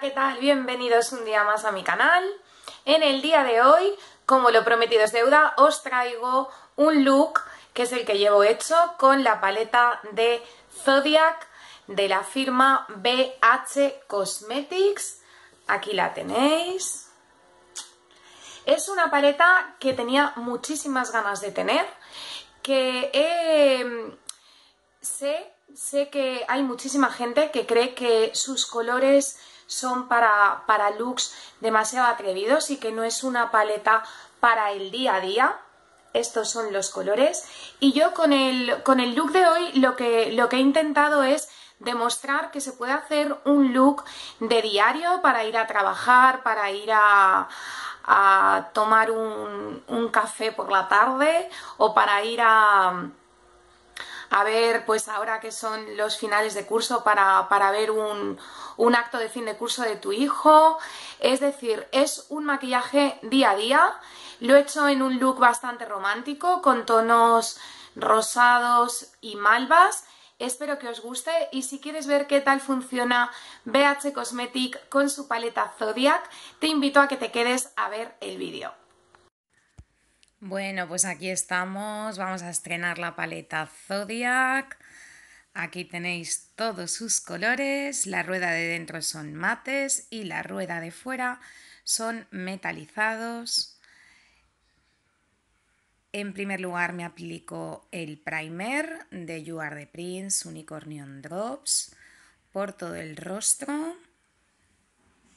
¿qué tal? Bienvenidos un día más a mi canal. En el día de hoy, como lo prometido es deuda, os traigo un look que es el que llevo hecho con la paleta de Zodiac de la firma BH Cosmetics. Aquí la tenéis. Es una paleta que tenía muchísimas ganas de tener, que em, sé, sé que hay muchísima gente que cree que sus colores son para, para looks demasiado atrevidos y que no es una paleta para el día a día estos son los colores y yo con el, con el look de hoy lo que, lo que, he intentado es demostrar que se puede hacer un look de diario para ir a trabajar, para ir a, tomar un café por la tarde o para ir a, a ver, pues ahora que son los finales de curso, para, ver un, un, acto de fin de curso de tu hijo. Es decir, es un maquillaje día a día. Lo he hecho en un look bastante romántico, con tonos rosados y malvas. Espero que os guste y si quieres ver qué tal funciona BH Cosmetic con su paleta Zodiac, te invito a que te quedes a ver el vídeo. Bueno, pues aquí estamos, vamos a estrenar la paleta Zodiac. Aquí tenéis todos sus colores, la rueda de dentro son mates y la rueda de fuera son metalizados. En primer lugar me aplico el primer de You Are The Prince Unicornion Drops por todo el rostro.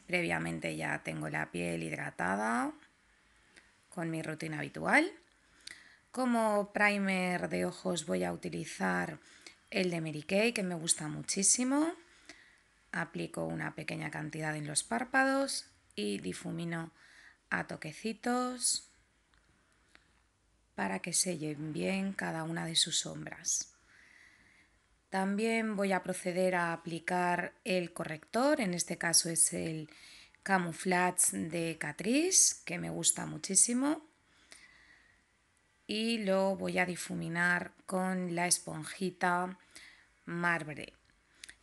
Previamente ya tengo la piel hidratada con mi rutina habitual. Como primer de ojos voy a utilizar el de Mary Kay, que me gusta muchísimo. Aplico una pequeña cantidad en los párpados y difumino a toquecitos para que sellen bien cada una de sus sombras. También voy a proceder a aplicar el corrector, en este caso es el Camouflage de Catrice, que me gusta muchísimo. Y lo voy a difuminar con la esponjita Marbre.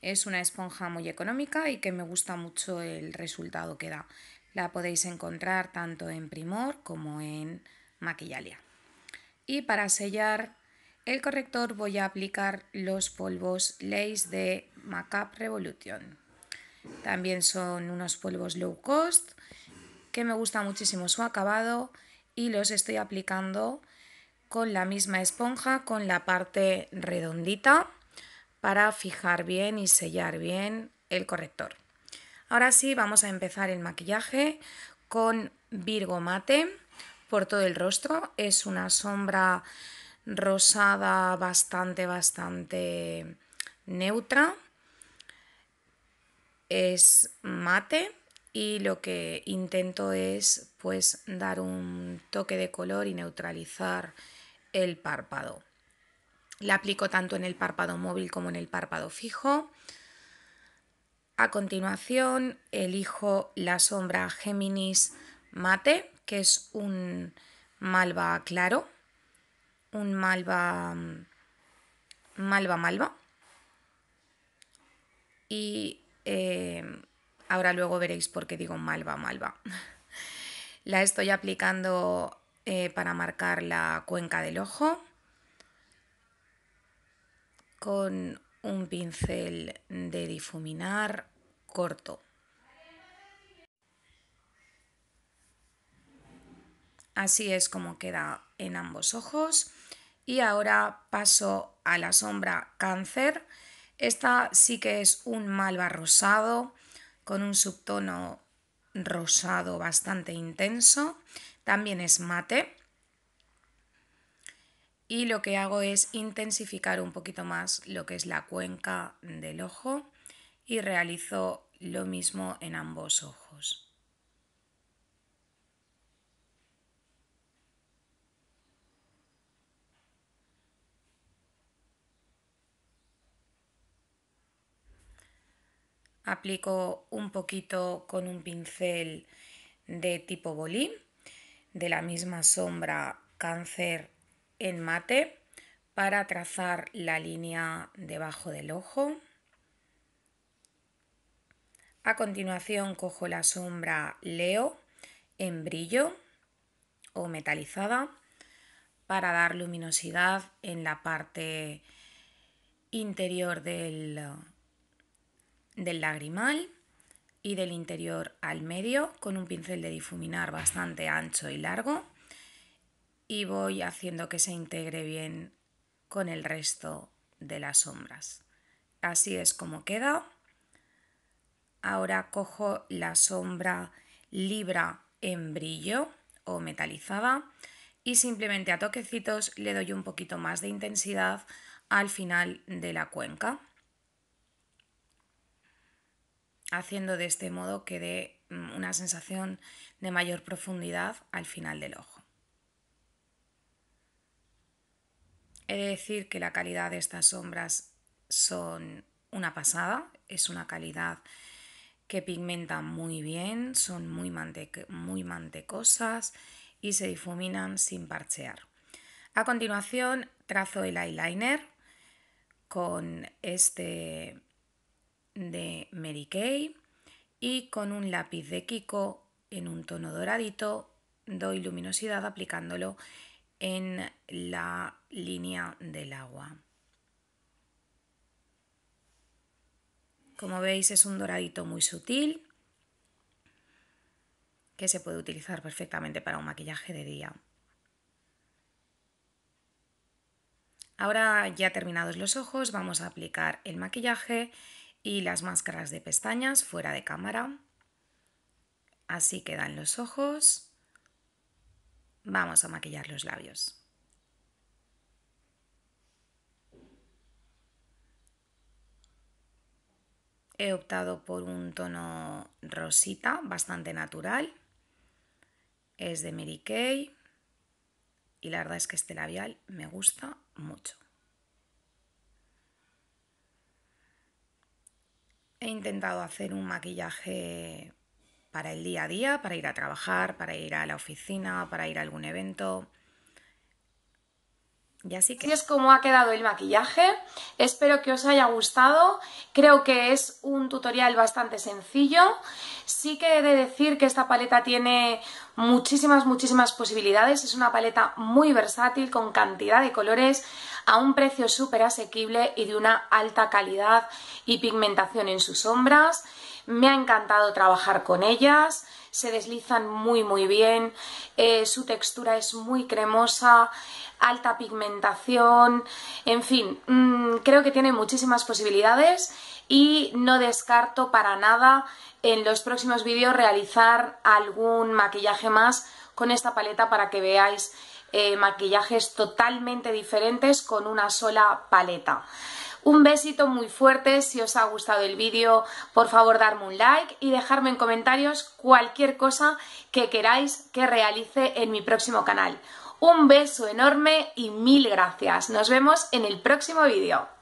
Es una esponja muy económica y que me gusta mucho el resultado que da. La podéis encontrar tanto en Primor como en Maquillalia. Y para sellar el corrector voy a aplicar los polvos Lace de Macap Revolution. También son unos polvos low cost que me gusta muchísimo su acabado y los estoy aplicando con la misma esponja, con la parte redondita para fijar bien y sellar bien el corrector. Ahora sí, vamos a empezar el maquillaje con Virgo Mate por todo el rostro. Es una sombra rosada bastante, bastante neutra es mate y lo que intento es pues dar un toque de color y neutralizar el párpado. La aplico tanto en el párpado móvil como en el párpado fijo. A continuación elijo la sombra Géminis mate, que es un malva claro, un malva mm, malva malva. Y Em, ahora luego veréis por qué digo malva, malva. La estoy aplicando eh, para marcar la cuenca del ojo con un pincel de difuminar corto. Así es como queda en ambos ojos. Y ahora paso a la sombra cáncer esta sí que es un malva rosado con un subtono rosado bastante intenso. También es mate. Y lo que hago es intensificar un poquito más lo que es la cuenca del ojo y realizo lo mismo en ambos ojos. aplico un poquito con un pincel de tipo bolí de la misma sombra cáncer en mate para trazar la línea debajo del ojo. A continuación cojo la sombra Leo en brillo o metalizada para dar luminosidad en la parte interior del, del lagrimal y del interior al medio con un pincel de difuminar bastante ancho y largo y voy haciendo que se integre bien con el resto de las sombras. Así es como queda. Ahora cojo la sombra Libra en brillo o metalizada y simplemente a toquecitos le doy un poquito más de intensidad al final de la cuenca haciendo de este modo que dé mm, una sensación de mayor profundidad al final del ojo. He de decir que la calidad de estas sombras son una pasada, es una calidad que pigmenta muy bien, son muy, muy mantecosas y se difuminan sin parchear. A continuación trazo el eyeliner con este de Mary Kay y con un lápiz de Kiko en un tono doradito doy luminosidad aplicándolo en la línea del agua. Como veis es un doradito muy sutil que se puede utilizar perfectamente para un maquillaje de día. Ahora ya terminados los ojos vamos a aplicar el maquillaje y las máscaras de pestañas fuera de cámara. Así quedan los ojos. Vamos a maquillar los labios. He optado por un tono rosita, bastante natural. Es de Mary Kay. Y la verdad es que este labial me gusta mucho. He intentado hacer un maquillaje para el día a día, para ir a trabajar, para ir a la oficina, para ir a algún evento. Y así que es como ha quedado el maquillaje, espero que os haya gustado, creo que es un tutorial bastante sencillo, sí que he de decir que esta paleta tiene muchísimas, muchísimas posibilidades, es una paleta muy versátil con cantidad de colores a un precio súper asequible y de una alta calidad y pigmentación en sus sombras, me ha encantado trabajar con ellas, se deslizan muy muy bien, eh, su textura es muy cremosa, alta pigmentación, en fin, mm, creo que tiene muchísimas posibilidades y no descarto para nada en los próximos vídeos realizar algún maquillaje más con esta paleta para que veáis eh, maquillajes totalmente diferentes con una sola paleta. Un besito muy fuerte, si os ha gustado el vídeo, por favor darme un like y dejarme en comentarios cualquier cosa que queráis que realice en mi próximo canal. Un beso enorme y mil gracias. Nos vemos en el próximo vídeo.